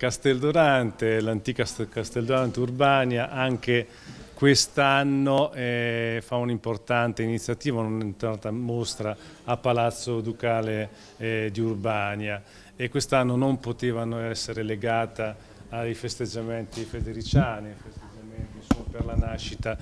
Casteldorante, l'antica Casteldorante Urbania, anche quest'anno eh, fa un'importante iniziativa, un'importante mostra a Palazzo Ducale eh, di Urbania e quest'anno non potevano essere legata ai festeggiamenti federiciani, ai festeggiamenti per la nascita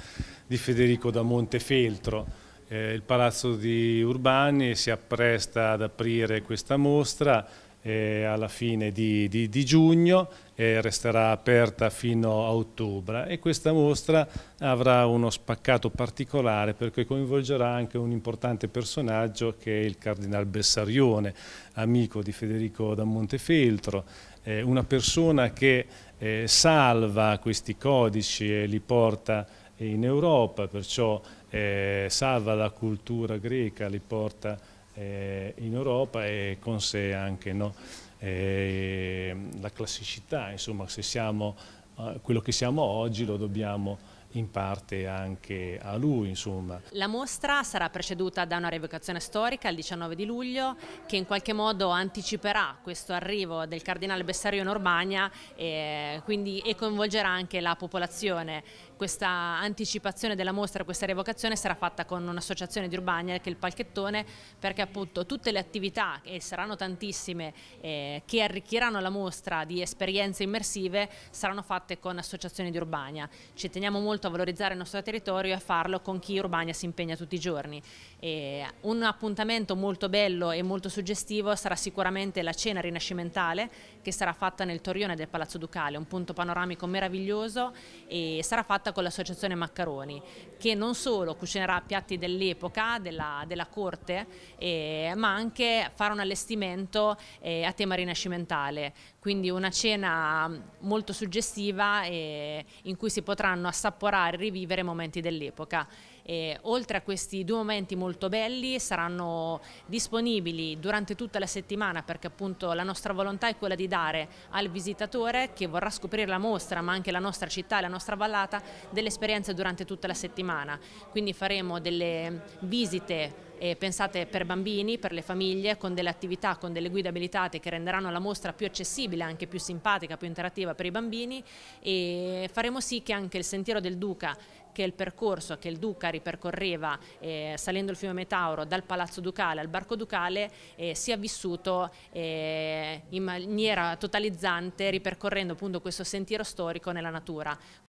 di Federico da Montefeltro. Eh, il Palazzo di Urbani si appresta ad aprire questa mostra eh, alla fine di, di, di giugno e resterà aperta fino a ottobre e questa mostra avrà uno spaccato particolare perché coinvolgerà anche un importante personaggio che è il Cardinal Bessarione, amico di Federico da Montefeltro, eh, una persona che eh, salva questi codici e li porta in Europa, perciò eh, salva la cultura greca, li porta in eh, in Europa e con sé anche no? eh, la classicità, insomma se siamo eh, quello che siamo oggi lo dobbiamo in parte anche a lui. Insomma. La mostra sarà preceduta da una revocazione storica il 19 di luglio che in qualche modo anticiperà questo arrivo del cardinale Bessario in Urbania e, quindi, e coinvolgerà anche la popolazione. Questa anticipazione della mostra, questa revocazione sarà fatta con un'associazione di Urbania che è il Palchettone perché appunto tutte le attività e saranno tantissime eh, che arricchiranno la mostra di esperienze immersive saranno fatte con associazioni di Urbania. Ci teniamo molto a valorizzare il nostro territorio e a farlo con chi Urbania si impegna tutti i giorni. E un appuntamento molto bello e molto suggestivo sarà sicuramente la cena rinascimentale che sarà fatta nel torrione del Palazzo Ducale, un punto panoramico meraviglioso e sarà fatta con l'associazione Maccaroni che non solo cucinerà piatti dell'epoca, della, della, corte, eh, ma anche farà un allestimento eh, a tema rinascimentale, quindi una cena molto suggestiva eh, in cui si potranno assaporare ripercorrere, rivivere momenti dell'epoca. E, oltre a questi due momenti molto belli saranno disponibili durante tutta la settimana perché appunto la nostra volontà è quella di dare al visitatore che vorrà scoprire la mostra ma anche la nostra città e la nostra vallata delle esperienze durante tutta la settimana. Quindi faremo delle visite eh, pensate per bambini, per le famiglie, con delle attività, con delle guide abilitate che renderanno la mostra più accessibile, anche più simpatica, più interattiva per i bambini e faremo sì che anche il sentiero del Duca che è il percorso che il Duca ripercorreva eh, salendo il fiume Metauro dal Palazzo Ducale al Barco Ducale eh, sia vissuto eh, in maniera totalizzante ripercorrendo appunto questo sentiero storico nella natura.